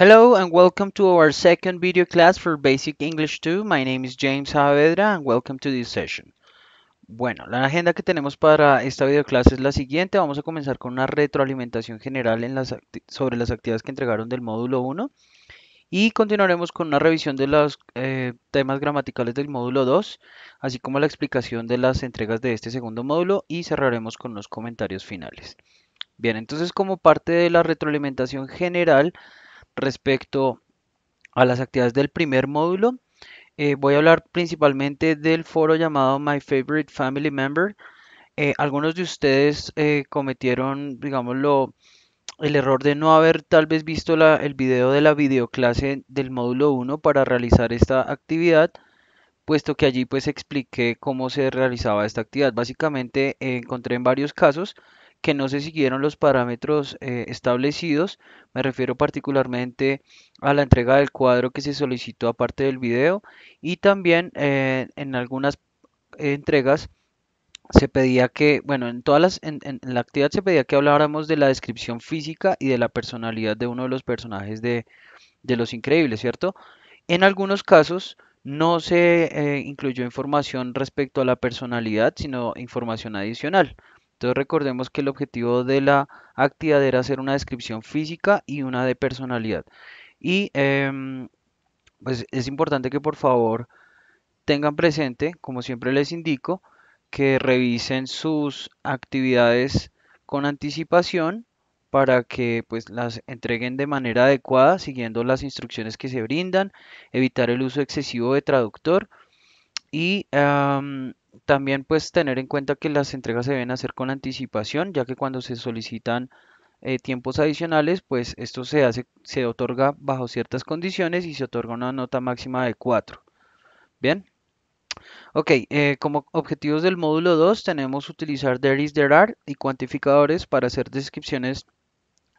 Hello and welcome to our second video class for Basic English 2. My name is James Saavedra and welcome to this session. Bueno, la agenda que tenemos para esta video clase es la siguiente. Vamos a comenzar con una retroalimentación general en las sobre las actividades que entregaron del módulo 1 y continuaremos con una revisión de los eh, temas gramaticales del módulo 2, así como la explicación de las entregas de este segundo módulo y cerraremos con los comentarios finales. Bien, entonces como parte de la retroalimentación general, respecto a las actividades del primer módulo. Eh, voy a hablar principalmente del foro llamado My Favorite Family Member. Eh, algunos de ustedes eh, cometieron, digámoslo, el error de no haber tal vez visto el video de la videoclase del módulo 1 para realizar esta actividad, puesto que allí pues expliqué cómo se realizaba esta actividad. Básicamente encontré en varios casos que no se siguieron los parámetros eh, establecidos. Me refiero particularmente a la entrega del cuadro que se solicitó aparte del video y también eh, en algunas entregas se pedía que, bueno, en todas las, en, la actividad se pedía que habláramos de la descripción física y de la personalidad de uno de los personajes de, de Los Increíbles, ¿cierto? En algunos casos no se eh, incluyó información respecto a la personalidad, sino información adicional. Entonces recordemos que el objetivo de la actividad era hacer una descripción física y una de personalidad. Y em, pues es importante que por favor tengan presente, como siempre les indico, que revisen sus actividades con anticipación para que pues las entreguen de manera adecuada siguiendo las instrucciones que se brindan, evitar el uso excesivo de traductor y em, también pues tener en cuenta que las entregas se deben hacer con anticipación, ya que cuando se solicitan eh, tiempos adicionales, pues esto se hace, se otorga bajo ciertas condiciones y se otorga una nota máxima de 4. Bien. Ok, eh, como objetivos del módulo 2 tenemos utilizar there is, there are y cuantificadores para hacer descripciones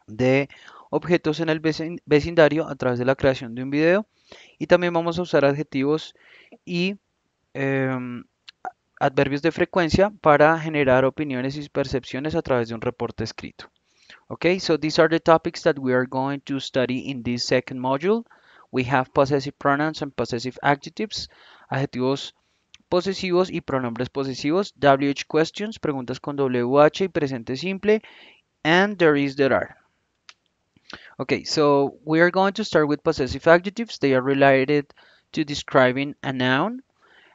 de objetos en el vecindario a través de la creación de un video y también vamos a usar adjetivos y em, adverbios de frecuencia para generar opiniones y percepciones a través de un reporte escrito. Okay, so these are the topics that we are going to study in this second module. We have possessive pronouns and possessive adjectives, adjetivos posesivos y pronombres posesivos, WH questions, preguntas con WH y presente simple, and there is, there are. Okay, so we are going to start with possessive adjectives. They are related to describing a noun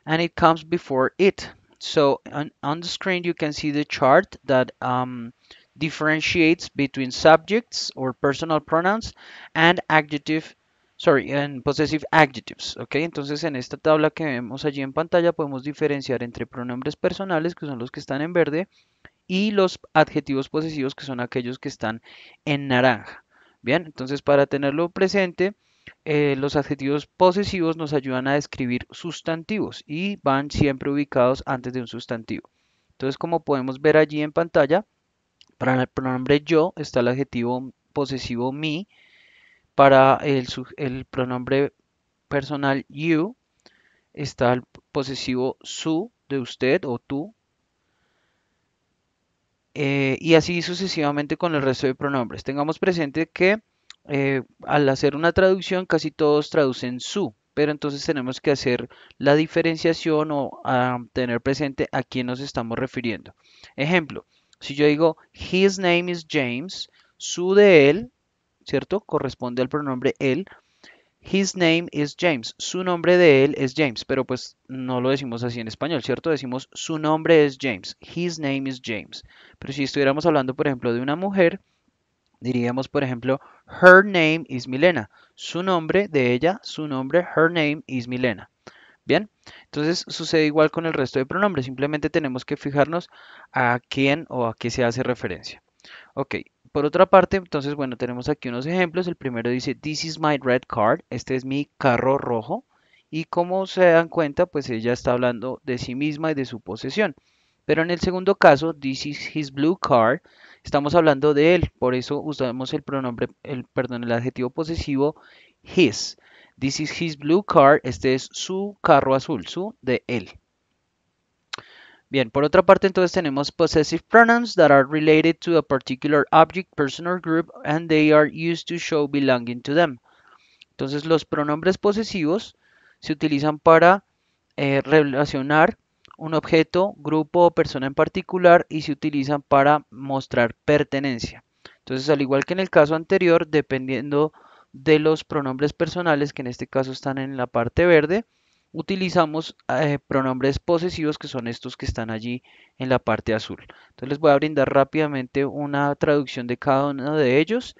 and it comes before it. So on, on the screen, you can see the chart that um, differentiates between subjects or personal pronouns and adjective sorry, en possessive adjectives, Okay? Entonces en esta tabla que vemos allí en pantalla podemos diferenciar entre pronombres personales, que son los que están en verde, y los adjetivos posesivos, que son aquellos que están en naranja. Bien, entonces para tenerlo presente, Eh, los adjetivos posesivos nos ayudan a describir sustantivos y van siempre ubicados antes de un sustantivo. Entonces, como podemos ver allí en pantalla, para el pronombre yo está el adjetivo posesivo mi, para el, pronombre personal you está el posesivo su de usted o tú, eh, y así sucesivamente con el resto de pronombres. Tengamos presente que eh, al hacer una traducción casi todos traducen su, pero entonces tenemos que hacer la diferenciación o tener presente a quién nos estamos refiriendo. Ejemplo, si yo digo his name is James, su de él, ¿cierto? Corresponde al pronombre él. His name is James. Su nombre de él es James, pero pues no lo decimos así en español, ¿cierto? Decimos su nombre es James. His name is James. Pero si estuviéramos hablando, por ejemplo, de una mujer, Diríamos, por ejemplo, her name is Milena. Su nombre de ella, su nombre, her name is Milena. Bien, entonces sucede igual con el resto de pronombres. Simplemente tenemos que fijarnos a quién o a qué se hace referencia. Ok, por otra parte, entonces, bueno, tenemos aquí unos ejemplos. El primero dice, this is my red card. Este es mi carro rojo. Y como se dan cuenta, pues ella está hablando de sí misma y de su posesión. Pero en el segundo caso, this is his blue car, estamos hablando de él, por eso usamos el pronombre, el, perdón, el adjetivo posesivo his. This is his blue car, este es su carro azul, su de él. Bien, por otra parte entonces tenemos possessive pronouns that are related to a particular object, person or group and they are used to show belonging to them. Entonces los pronombres posesivos se utilizan para eh, relacionar un objeto, grupo o persona en particular y se utilizan para mostrar pertenencia. Entonces, al igual que en el caso anterior, dependiendo de los pronombres personales, que en este caso están en la parte verde, utilizamos eh, pronombres posesivos que son estos que están allí en la parte azul. Entonces les voy a brindar rápidamente una traducción de cada uno de ellos,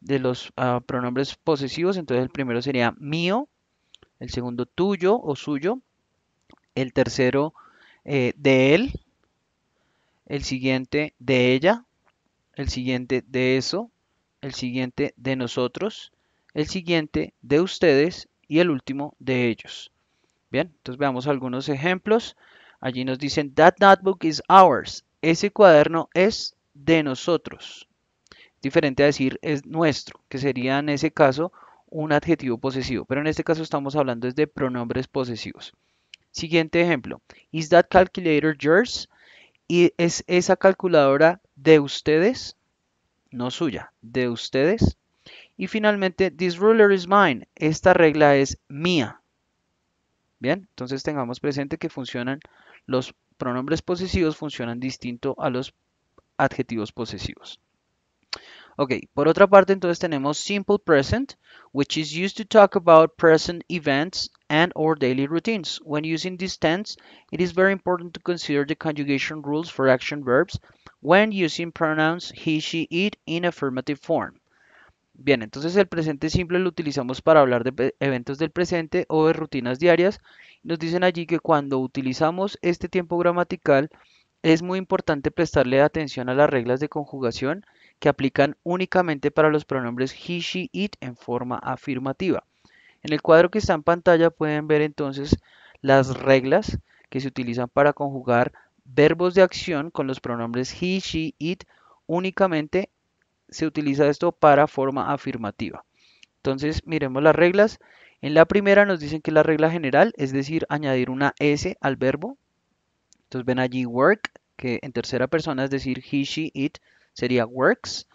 de los ah, pronombres posesivos. Entonces el primero sería mío, el segundo tuyo o suyo, el tercero eh, de él, el siguiente de ella, el siguiente de eso, el siguiente de nosotros, el siguiente de ustedes y el último de ellos. Bien, entonces veamos algunos ejemplos. Allí nos dicen, that notebook is ours. Ese cuaderno es de nosotros. Diferente a decir es nuestro, que sería en ese caso un adjetivo posesivo. Pero en este caso estamos hablando de pronombres posesivos. Siguiente ejemplo. ¿Is that calculator yours? ¿Y es esa calculadora de ustedes? No suya, de ustedes. Y finalmente, this ruler is mine. Esta regla es mía. Bien, entonces tengamos presente que funcionan los pronombres posesivos funcionan distinto a los adjetivos posesivos. Ok, por otra parte entonces tenemos simple present, which is used to talk about present events and or daily routines. When using this tense, it is very important to consider the conjugation rules for action verbs when using pronouns he, she, it in affirmative form. Bien, entonces el presente simple lo utilizamos para hablar de eventos del presente o de rutinas diarias. Nos dicen allí que cuando utilizamos este tiempo gramatical es muy importante prestarle atención a las reglas de conjugación que aplican únicamente para los pronombres he, she, it en forma afirmativa. En el cuadro que está en pantalla pueden ver entonces las reglas que se utilizan para conjugar verbos de acción con los pronombres he, she, it. Únicamente se utiliza esto para forma afirmativa. Entonces miremos las reglas. En la primera nos dicen que la regla general, es decir, añadir una S al verbo. Entonces ven allí work, que en tercera persona es decir he, she, it sería works.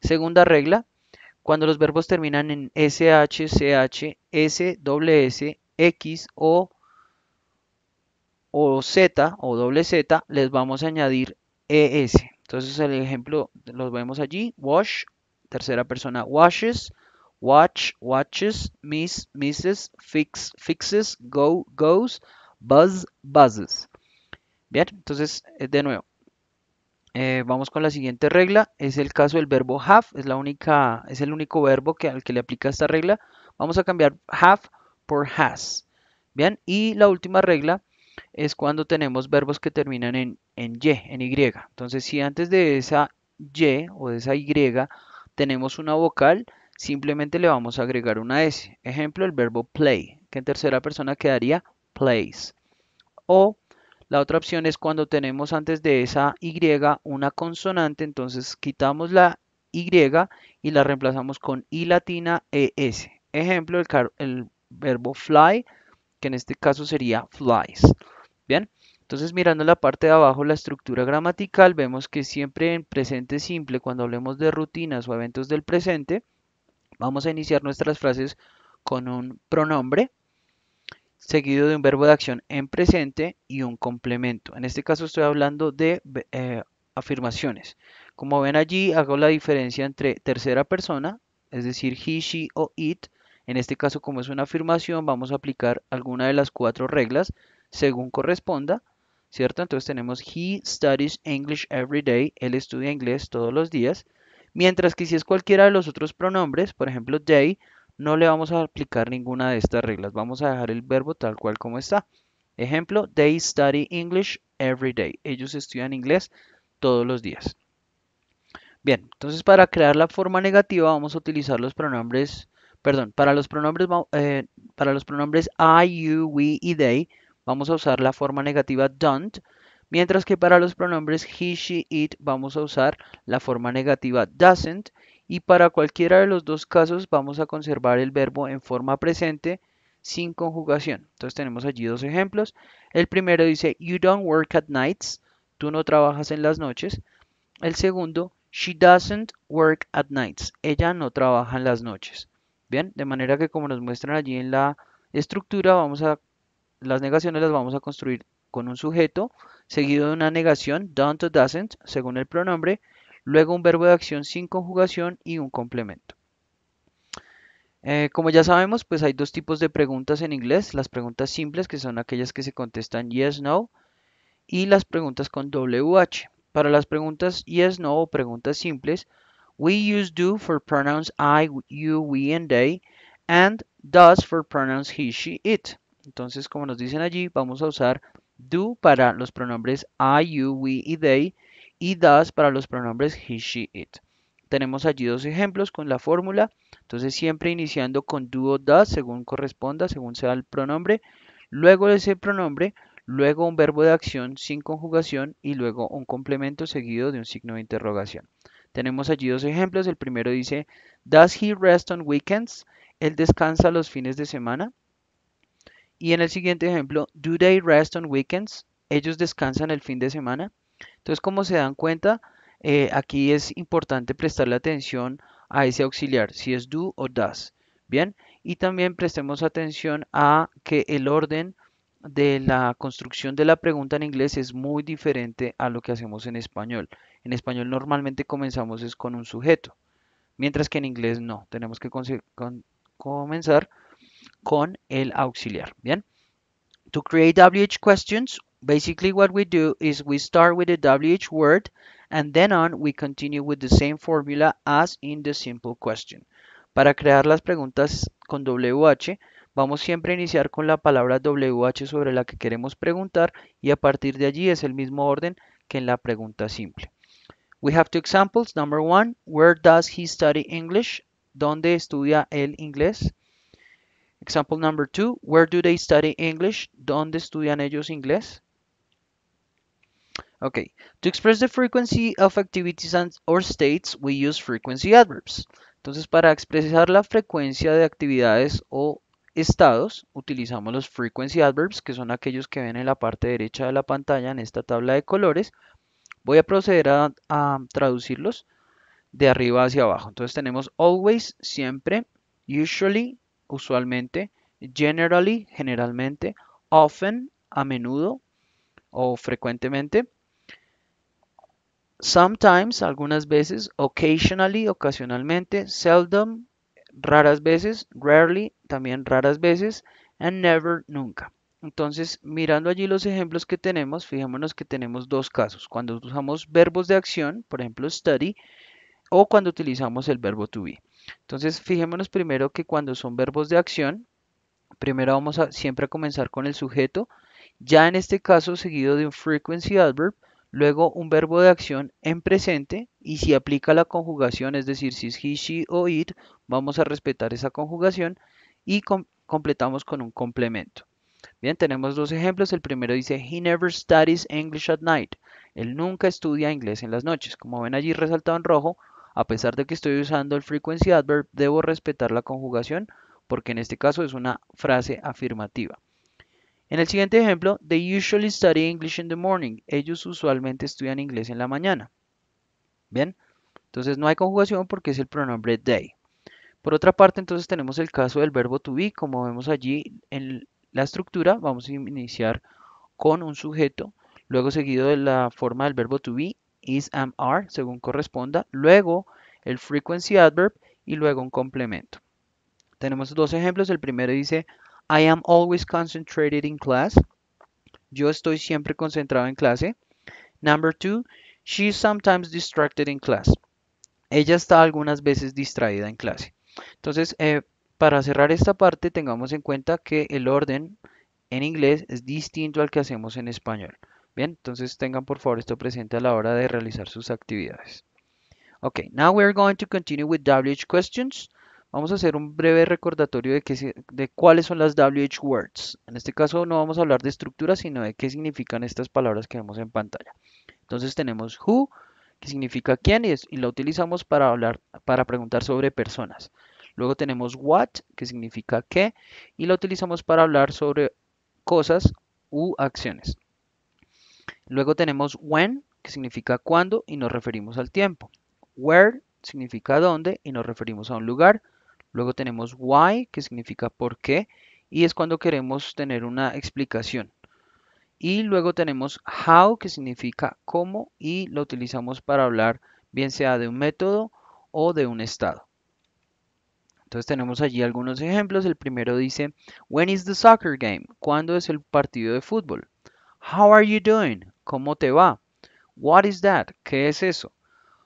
Segunda regla, cuando los verbos terminan en sh, ch, s, ws, x o, o z o doble z, les vamos a añadir es. Entonces el ejemplo los vemos allí, wash, tercera persona washes, watch, watches, miss, misses, fix, fixes, go, goes, buzz, buzzes. Bien, entonces eh, de nuevo. Eh, vamos con la siguiente regla. Es el caso del verbo have. Es, la única, es el único verbo que, al que le aplica esta regla. Vamos a cambiar have por has. Bien, y la última regla es cuando tenemos verbos que terminan en, y, en y. Entonces, si antes de esa y o de esa y tenemos una vocal, simplemente le vamos a agregar una s. Ejemplo, el verbo play, que en tercera persona quedaría plays. O la otra opción es cuando tenemos antes de esa Y una consonante, entonces quitamos la Y y la reemplazamos con I latina ES. Ejemplo, el, el verbo fly, que en este caso sería flies. Bien, entonces mirando la parte de abajo, la estructura gramatical, vemos que siempre en presente simple, cuando hablemos de rutinas o eventos del presente, vamos a iniciar nuestras frases con un pronombre seguido de un verbo de acción en presente y un complemento. En este caso estoy hablando de eh, afirmaciones. Como ven allí, hago la diferencia entre tercera persona, es decir, he, she o it. En este caso, como es una afirmación, vamos a aplicar alguna de las cuatro reglas según corresponda, ¿cierto? Entonces tenemos he studies English every day, él estudia inglés todos los días. Mientras que si es cualquiera de los otros pronombres, por ejemplo, they, no le vamos a aplicar ninguna de estas reglas. Vamos a dejar el verbo tal cual como está. Ejemplo, they study English every day. Ellos estudian inglés todos los días. Bien, entonces para crear la forma negativa vamos a utilizar los pronombres, perdón, para los pronombres, eh, para los pronombres I, you, we y they vamos a usar la forma negativa don't, mientras que para los pronombres he, she, it vamos a usar la forma negativa doesn't y para cualquiera de los dos casos vamos a conservar el verbo en forma presente sin conjugación. Entonces tenemos allí dos ejemplos. El primero dice, you don't work at nights. Tú no trabajas en las noches. El segundo, she doesn't work at nights. Ella no trabaja en las noches. Bien, de manera que como nos muestran allí en la estructura, vamos a las negaciones las vamos a construir con un sujeto, seguido de una negación, don't o doesn't, según el pronombre, luego un verbo de acción sin conjugación y un complemento. Eh, como ya sabemos, pues hay dos tipos de preguntas en inglés, las preguntas simples, que son aquellas que se contestan yes, no, y las preguntas con WH. Para las preguntas yes, no o preguntas simples, we use do for pronouns I, you, we, and they, and does for pronouns he, she, it. Entonces, como nos dicen allí, vamos a usar do para los pronombres I, you, we y they, y das para los pronombres he, she, it. Tenemos allí dos ejemplos con la fórmula, entonces siempre iniciando con do o does según corresponda, según sea el pronombre, luego de ese pronombre, luego un verbo de acción sin conjugación y luego un complemento seguido de un signo de interrogación. Tenemos allí dos ejemplos, el primero dice, does he rest on weekends? Él descansa los fines de semana. Y en el siguiente ejemplo, do they rest on weekends? Ellos descansan el fin de semana. Entonces, como se dan cuenta, eh, aquí es importante prestarle atención a ese auxiliar, si es do o does. Bien, y también prestemos atención a que el orden de la construcción de la pregunta en inglés es muy diferente a lo que hacemos en español. En español normalmente comenzamos es con un sujeto, mientras que en inglés no, tenemos que comenzar con el auxiliar. Bien, to create WH questions, Basically what we do is we start with the WH word and then on we continue with the same formula as in the simple question. Para crear las preguntas con WH vamos siempre a iniciar con la palabra WH sobre la que queremos preguntar y a partir de allí es el mismo orden que en la pregunta simple. We have two examples. Number one, where does he study English? ¿Dónde estudia el inglés? Example number two, where do they study English? ¿Dónde estudian ellos inglés? Okay, to express the frequency of activities or states, we use frequency adverbs. Entonces, para expresar la frecuencia de actividades o estados, utilizamos los frequency adverbs, que son aquellos que ven en la parte derecha de la pantalla, en esta tabla de colores. Voy a proceder a, a traducirlos de arriba hacia abajo. Entonces tenemos always, siempre, usually, usualmente, generally, generalmente, often, a menudo o frecuentemente, Sometimes, algunas veces, occasionally, ocasionalmente, seldom, raras veces, rarely, también raras veces, and never, nunca. Entonces, mirando allí los ejemplos que tenemos, fijémonos que tenemos dos casos. Cuando usamos verbos de acción, por ejemplo, study, o cuando utilizamos el verbo to be. Entonces, fijémonos primero que cuando son verbos de acción, primero vamos a siempre a comenzar con el sujeto, ya en este caso seguido de un frequency adverb, luego un verbo de acción en presente y si aplica la conjugación, es decir, si es he, she o it, vamos a respetar esa conjugación y completamos con un complemento. Bien, tenemos dos ejemplos. El primero dice, he never studies English at night. Él nunca estudia inglés en las noches. Como ven allí resaltado en rojo, a pesar de que estoy usando el frequency adverb, debo respetar la conjugación porque en este caso es una frase afirmativa. En el siguiente ejemplo, they usually study English in the morning. Ellos usualmente estudian inglés en la mañana. Bien, entonces no hay conjugación porque es el pronombre they. Por otra parte, entonces tenemos el caso del verbo to be. Como vemos allí en la estructura, vamos a iniciar con un sujeto, luego seguido de la forma del verbo to be, is, am, are, según corresponda, luego el frequency adverb y luego un complemento. Tenemos dos ejemplos. El primero dice, I am always concentrated in class. Yo estoy siempre concentrado en clase. Number two, she is sometimes distracted in class. Ella está algunas veces distraída en clase. Entonces, eh, para cerrar esta parte, tengamos en cuenta que el orden en inglés es distinto al que hacemos en español. Bien, entonces tengan por favor esto presente a la hora de realizar sus actividades. Okay, now we are going to continue with WH questions. Vamos a hacer un breve recordatorio de, qué, de cuáles son las WH words. En este caso no vamos a hablar de estructura, sino de qué significan estas palabras que vemos en pantalla. Entonces tenemos who, que significa quién, y, es, y la utilizamos para, hablar, para preguntar sobre personas. Luego tenemos what, que significa qué, y lo utilizamos para hablar sobre cosas u acciones. Luego tenemos when, que significa cuándo, y nos referimos al tiempo. Where significa dónde, y nos referimos a un lugar. Luego tenemos why, que significa por qué, y es cuando queremos tener una explicación. Y luego tenemos how, que significa cómo, y lo utilizamos para hablar bien sea de un método o de un estado. Entonces tenemos allí algunos ejemplos. El primero dice, When is the soccer game? ¿Cuándo es el partido de fútbol? How are you doing? ¿Cómo te va? What is that? ¿Qué es eso?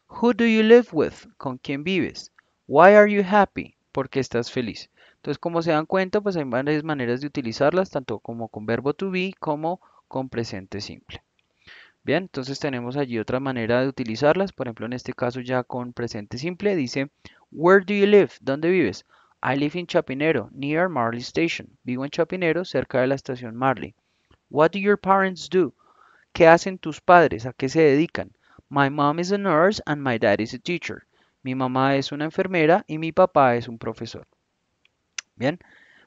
Who do you live with? ¿Con quién vives? Why are you happy? porque estás feliz. Entonces, como se dan cuenta, pues hay varias maneras de utilizarlas, tanto como con verbo to be como con presente simple. Bien, entonces tenemos allí otra manera de utilizarlas. Por ejemplo, en este caso ya con presente simple dice, Where do you live? ¿Dónde vives? I live in Chapinero, near Marley Station. Vivo en Chapinero, cerca de la estación Marley. What do your parents do? ¿Qué hacen tus padres? ¿A qué se dedican? My mom is a nurse and my dad is a teacher. Mi mamá es una enfermera y mi papá es un profesor. Bien,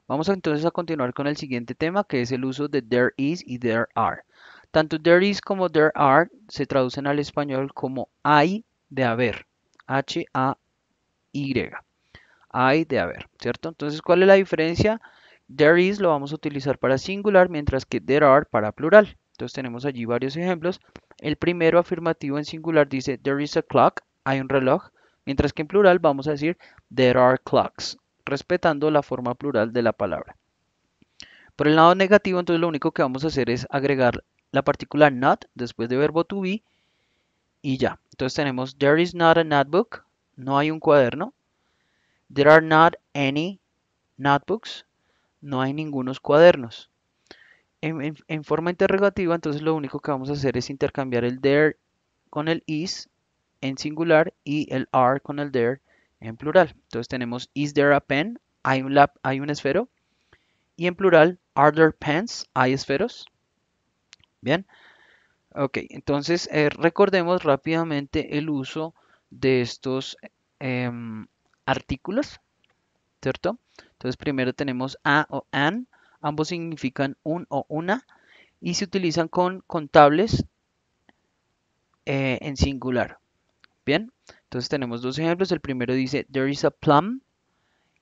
vamos entonces a continuar con el siguiente tema que es el uso de there is y there are. Tanto there is como there are se traducen al español como hay de haber. H-A-Y. Hay de haber, ¿cierto? Entonces, ¿cuál es la diferencia? There is lo vamos a utilizar para singular, mientras que there are para plural. Entonces tenemos allí varios ejemplos. El primero afirmativo en singular dice, there is a clock, hay un reloj mientras que en plural vamos a decir there are clocks, respetando la forma plural de la palabra. Por el lado negativo, entonces lo único que vamos a hacer es agregar la partícula not después de verbo to be y ya. Entonces tenemos there is not a notebook, no hay un cuaderno. There are not any notebooks, no hay ningunos cuadernos. en forma interrogativa, entonces lo único que vamos a hacer es intercambiar el there con el is en singular y el are con el there en plural. Entonces tenemos is there a pen? Hay un lap, hay un esfero. Y en plural, are there pens? Hay esferos. Bien. Ok, entonces eh, recordemos rápidamente el uso de estos em, artículos, ¿cierto? Entonces primero tenemos a o an, ambos significan un o una y se utilizan con contables eh, en singular entonces tenemos dos ejemplos. El primero dice there is a plum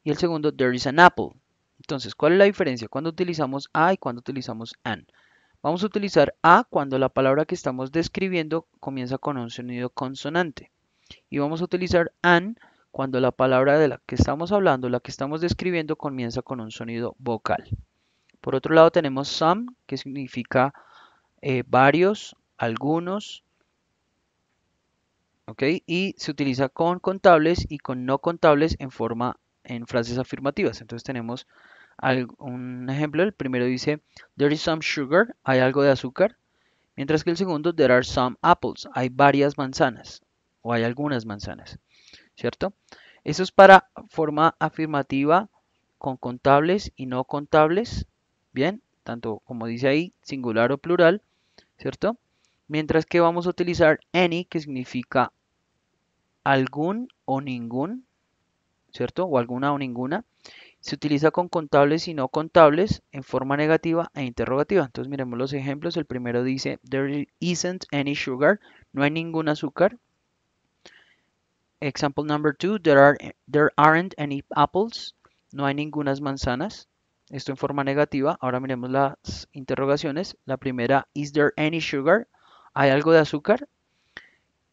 y el segundo there is an apple. Entonces, ¿cuál es la diferencia cuando utilizamos a y cuando utilizamos an? Vamos a utilizar a cuando la palabra que estamos describiendo comienza con un sonido consonante. Y vamos a utilizar an cuando la palabra de la que estamos hablando, la que estamos describiendo, comienza con un sonido vocal. Por otro lado tenemos some, que significa eh, varios, algunos, y se utiliza con contables y con no contables en forma en frases afirmativas. Entonces tenemos un ejemplo, el primero dice there is some sugar, hay algo de azúcar, mientras que el segundo there are some apples, hay varias manzanas o hay algunas manzanas, ¿cierto? Eso es para forma afirmativa con contables y no contables, bien, tanto como dice ahí, singular o plural, ¿cierto? Mientras que vamos a utilizar any, que significa algún o ningún, ¿cierto? O alguna o ninguna. Se utiliza con contables y no contables en forma negativa e interrogativa. Entonces miremos los ejemplos. El primero dice, there isn't any sugar, no hay ningún azúcar. Example number two, there, are, there aren't any apples, no hay ningunas manzanas. Esto en forma negativa. Ahora miremos las interrogaciones. La primera, is there any sugar? ¿Hay algo de azúcar?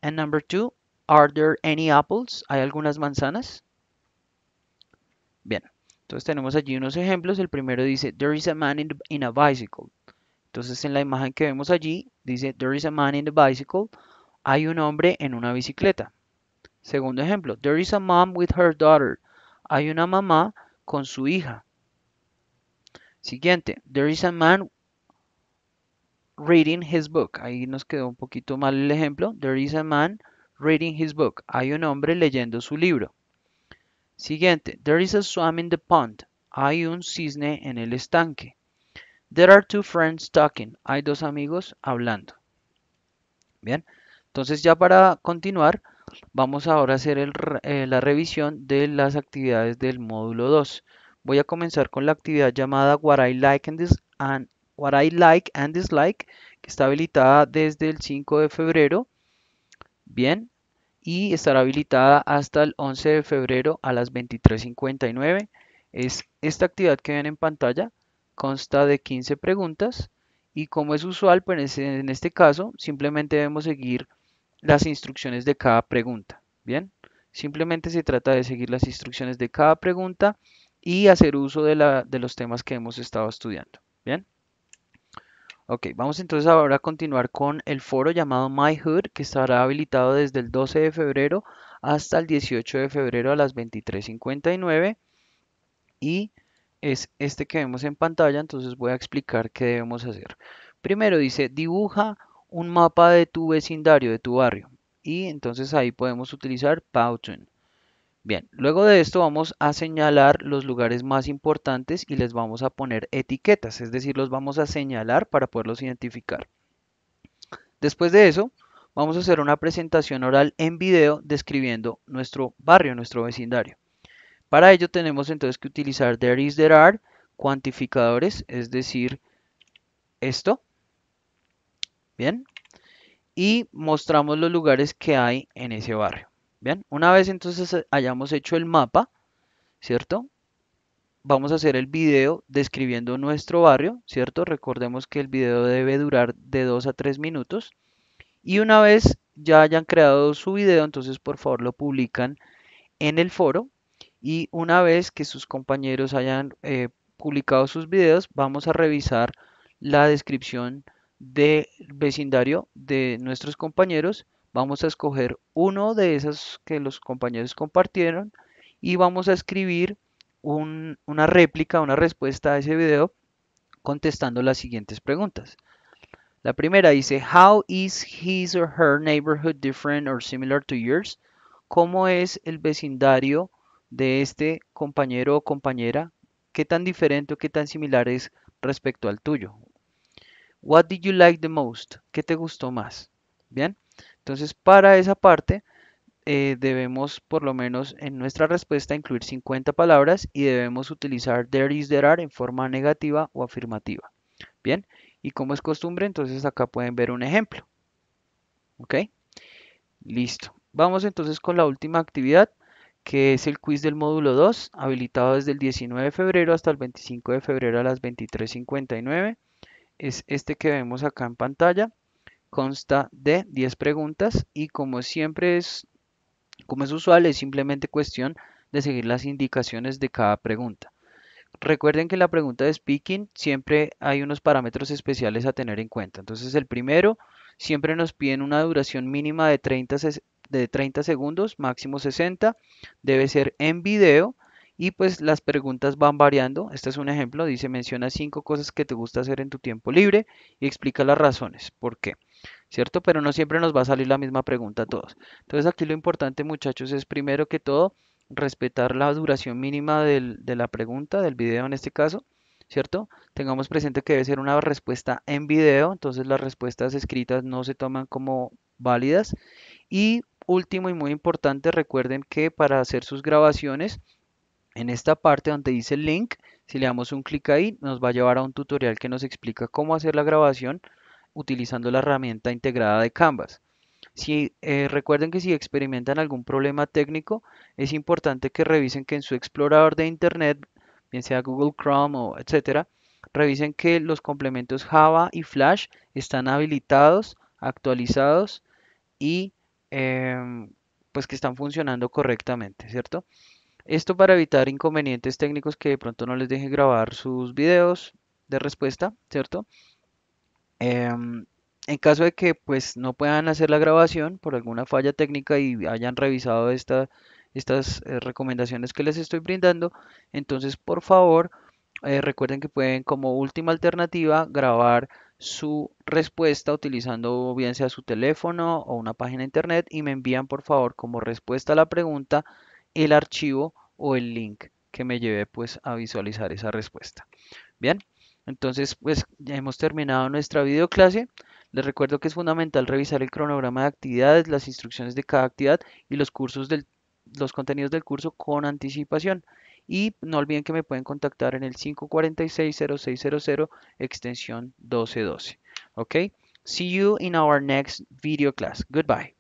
And number two, Are there any apples? ¿Hay algunas manzanas? Bien, entonces tenemos allí unos ejemplos. El primero dice, There is a man in, a bicycle. Entonces en la imagen que vemos allí dice, There is a man in the bicycle. Hay un hombre en una bicicleta. Segundo ejemplo, There is a mom with her daughter. Hay una mamá con su hija. Siguiente, there is a man reading his book. Ahí nos quedó un poquito mal el ejemplo. There is a man reading his book. Hay un hombre leyendo su libro. Siguiente. There is a swam in the pond. Hay un cisne en el estanque. There are two friends talking. Hay dos amigos hablando. Bien. Entonces ya para continuar, vamos ahora a hacer eh, la revisión de las actividades del módulo 2. Voy a comenzar con la actividad llamada What I Like and, and, What I like and Dislike, que está habilitada desde el 5 de febrero Bien, y estará habilitada hasta el 11 de febrero a las 23.59. Es esta actividad que ven en pantalla, consta de 15 preguntas y como es usual, pues en este caso simplemente debemos seguir las instrucciones de cada pregunta. Bien, simplemente se trata de seguir las instrucciones de cada pregunta y hacer uso de, de los temas que hemos estado estudiando. Bien. Ok, vamos entonces ahora a continuar con el foro llamado My Hood que estará habilitado desde el 12 de febrero hasta el 18 de febrero a las 23.59 y es este que vemos en pantalla, entonces voy a explicar qué debemos hacer. Primero dice dibuja un mapa de tu vecindario, de tu barrio y entonces ahí podemos utilizar Powtoon. Bien, luego de esto vamos a señalar los lugares más importantes y les vamos a poner etiquetas, es decir, los vamos a señalar para poderlos identificar. Después de eso, vamos a hacer una presentación oral en video describiendo nuestro barrio, nuestro vecindario. Para ello tenemos entonces que utilizar there is, there are, cuantificadores, es decir, esto. Bien. Y mostramos los lugares que hay en ese barrio una vez entonces eh, hayamos hecho el mapa, ¿cierto? Vamos a hacer el video describiendo nuestro barrio, ¿cierto? Recordemos que el video debe durar de 2 a 3 minutos. Y una vez ya hayan creado su video, entonces por favor lo publican en el foro. Y una vez que sus compañeros hayan eh, publicado sus videos, vamos a revisar la descripción del vecindario de nuestros compañeros Vamos a escoger uno de esos que los compañeros compartieron y vamos a escribir una réplica, una respuesta a ese video contestando las siguientes preguntas. La primera dice, How is his or her neighborhood different or similar to yours? ¿Cómo es el vecindario de este compañero o compañera? ¿Qué tan diferente o qué tan similar es respecto al tuyo? What did you like the most? ¿Qué te gustó más? Bien. Entonces, para esa parte eh, debemos por lo menos en nuestra respuesta incluir 50 palabras y debemos utilizar there is, there are en forma negativa o afirmativa. Bien, y como es costumbre, entonces acá pueden ver un ejemplo. ¿Ok? Listo. Vamos entonces con la última actividad, que es el quiz del módulo 2, habilitado desde el 19 de febrero hasta el 25 de febrero a las 23.59. Es este que vemos acá en pantalla. Consta de 10 preguntas y como siempre es, como es usual, es simplemente cuestión de seguir las indicaciones de cada pregunta. Recuerden que en la pregunta de speaking siempre hay unos parámetros especiales a tener en cuenta. Entonces el primero, siempre nos piden una duración mínima de 30, de segundos, máximo 60. Debe ser en video y pues las preguntas van variando. Este es un ejemplo, dice menciona cinco cosas que te gusta hacer en tu tiempo libre y explica las razones, por qué. ¿cierto? Pero no siempre nos va a salir la misma pregunta a todos. Entonces aquí lo importante, muchachos, es primero que todo respetar la duración mínima del, de la pregunta, del video en este caso, ¿cierto? Tengamos presente que debe ser una respuesta en video, entonces las respuestas escritas no se toman como válidas. Y último y muy importante, recuerden que para hacer sus grabaciones, en esta parte donde dice link, si le damos un clic ahí, nos va a llevar a un tutorial que nos explica cómo hacer la grabación utilizando la herramienta integrada de Canvas. Si, eh, recuerden que si experimentan algún problema técnico, es importante que revisen que en su explorador de Internet, bien sea Google Chrome o etcétera, revisen que los complementos Java y Flash están habilitados, actualizados y em, pues que están funcionando correctamente, ¿cierto? Esto para evitar inconvenientes técnicos que de pronto no les deje grabar sus videos de respuesta, ¿cierto? Em, en caso de que pues no puedan hacer la grabación por alguna falla técnica y hayan revisado estas eh, recomendaciones que les estoy brindando, entonces por favor eh, recuerden que pueden como última alternativa grabar su respuesta utilizando bien sea su teléfono o una página internet y me envían por favor como respuesta a la pregunta el archivo o el link que me lleve pues a visualizar esa respuesta. Bien. Entonces, pues ya hemos terminado nuestra videoclase. Les recuerdo que es fundamental revisar el cronograma de actividades, las instrucciones de cada actividad y los, cursos del, los contenidos del curso con anticipación. Y no olviden que me pueden contactar en el 546-0600 extensión 1212. Ok, see you in our next video class. Goodbye.